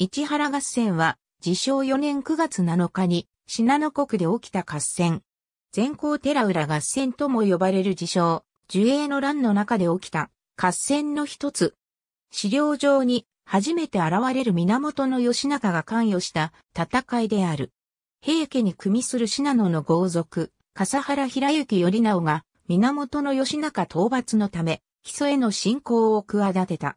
市原合戦は、自称4年9月7日に、信濃国で起きた合戦。全校寺浦合戦とも呼ばれる自称、樹影の乱の中で起きた合戦の一つ。資料上に初めて現れる源義仲が関与した戦いである。平家に組する信濃の豪族、笠原平行頼直が源義仲討伐のため、基礎への侵攻を企てた。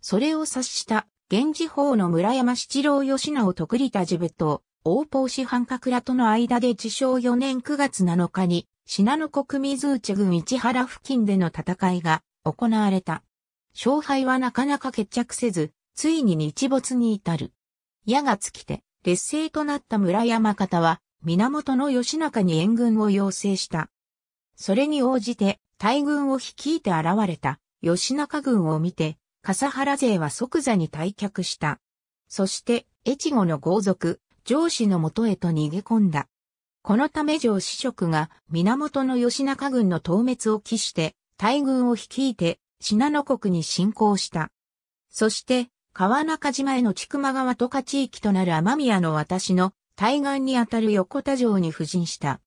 それを察した現時法の村山七郎吉直徳利田寺部と、王宝師範格らとの間で治承4年9月7日に、信濃国水内郡市原付近での戦いが行われた。勝敗はなかなか決着せず、ついに日没に至る。矢が尽きて、劣勢となった村山方は、源義仲に援軍を要請した。それに応じて、大軍を率いて現れた、義仲軍を見て、笠原勢は即座に退却した。そして、越後の豪族、上司のもとへと逃げ込んだ。このため上司職が源義仲軍の倒滅を期して、大軍を率いて、信濃国に侵攻した。そして、川中島への千曲川とか地域となる天宮の私の対岸にあたる横田城に布陣した。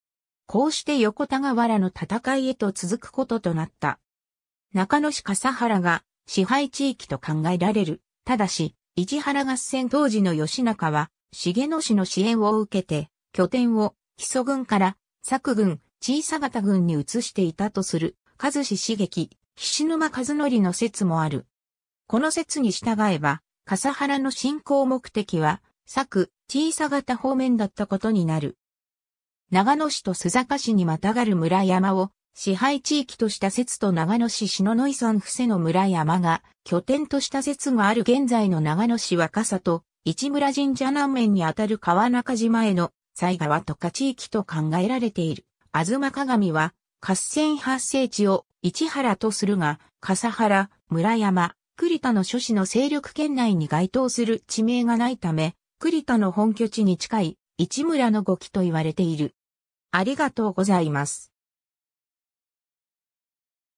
こうして横田河原の戦いへと続くこととなった。中野市笠原が支配地域と考えられる。ただし、市原合戦当時の吉中は、重野氏の支援を受けて、拠点を、基礎軍から、久軍、小さ型軍に移していたとする、和志茂樹、菱沼和則の説もある。この説に従えば、笠原の進行目的は、久、小さ型方面だったことになる。長野市と須坂市にまたがる村山を支配地域とした説と長野市篠ノ井村伏の村山が拠点とした説がある現在の長野市若里、市村神社南面にあたる川中島への西川とか地域と考えられている。吾妻鏡は合戦発生地を市原とするが、笠原、村山、栗田の諸市の勢力圏内に該当する地名がないため、栗田の本拠地に近い市村の語記と言われている。ありがとうございます。